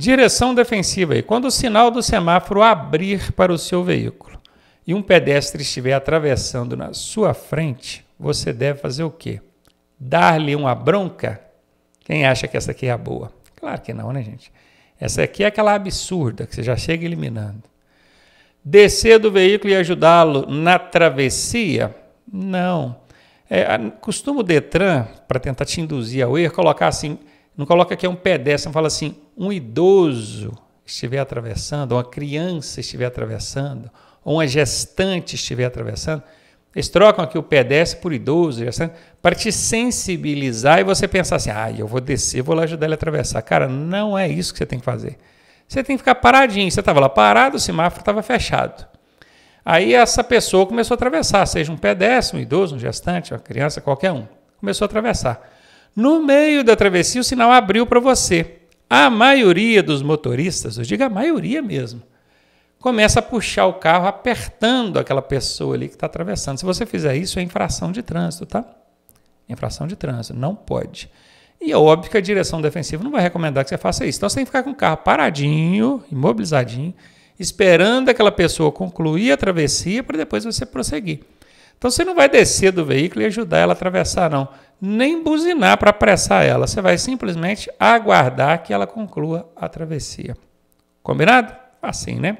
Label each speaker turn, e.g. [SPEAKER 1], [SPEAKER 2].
[SPEAKER 1] Direção defensiva. aí, quando o sinal do semáforo abrir para o seu veículo e um pedestre estiver atravessando na sua frente, você deve fazer o quê? Dar-lhe uma bronca? Quem acha que essa aqui é a boa? Claro que não, né, gente? Essa aqui é aquela absurda que você já chega eliminando. Descer do veículo e ajudá-lo na travessia?
[SPEAKER 2] Não.
[SPEAKER 1] É, costuma o Detran, para tentar te induzir ao erro, colocar assim: não coloca que é um pedestre, não fala assim, um idoso estiver atravessando, uma criança estiver atravessando, ou uma gestante estiver atravessando. Eles trocam aqui o pedestre por idoso, gestante, para te sensibilizar e você pensar assim, ah, eu vou descer, vou lá ajudar ele a atravessar. Cara, não é isso que você tem que fazer. Você tem que ficar paradinho. Você estava lá parado, o semáforo estava fechado. Aí essa pessoa começou a atravessar, seja um pedestre, um idoso, um gestante, uma criança, qualquer um. Começou a atravessar. No meio da travessia, o sinal abriu para você. A maioria dos motoristas, eu digo a maioria mesmo, começa a puxar o carro apertando aquela pessoa ali que está atravessando. Se você fizer isso, é infração de trânsito, tá? Infração de trânsito, não pode. E é óbvio que a direção defensiva não vai recomendar que você faça isso. Então você tem que ficar com o carro paradinho, imobilizadinho, esperando aquela pessoa concluir a travessia para depois você prosseguir. Então você não vai descer do veículo e ajudar ela a atravessar, não nem buzinar para apressar ela. Você vai simplesmente aguardar que ela conclua a travessia. Combinado? Assim, né?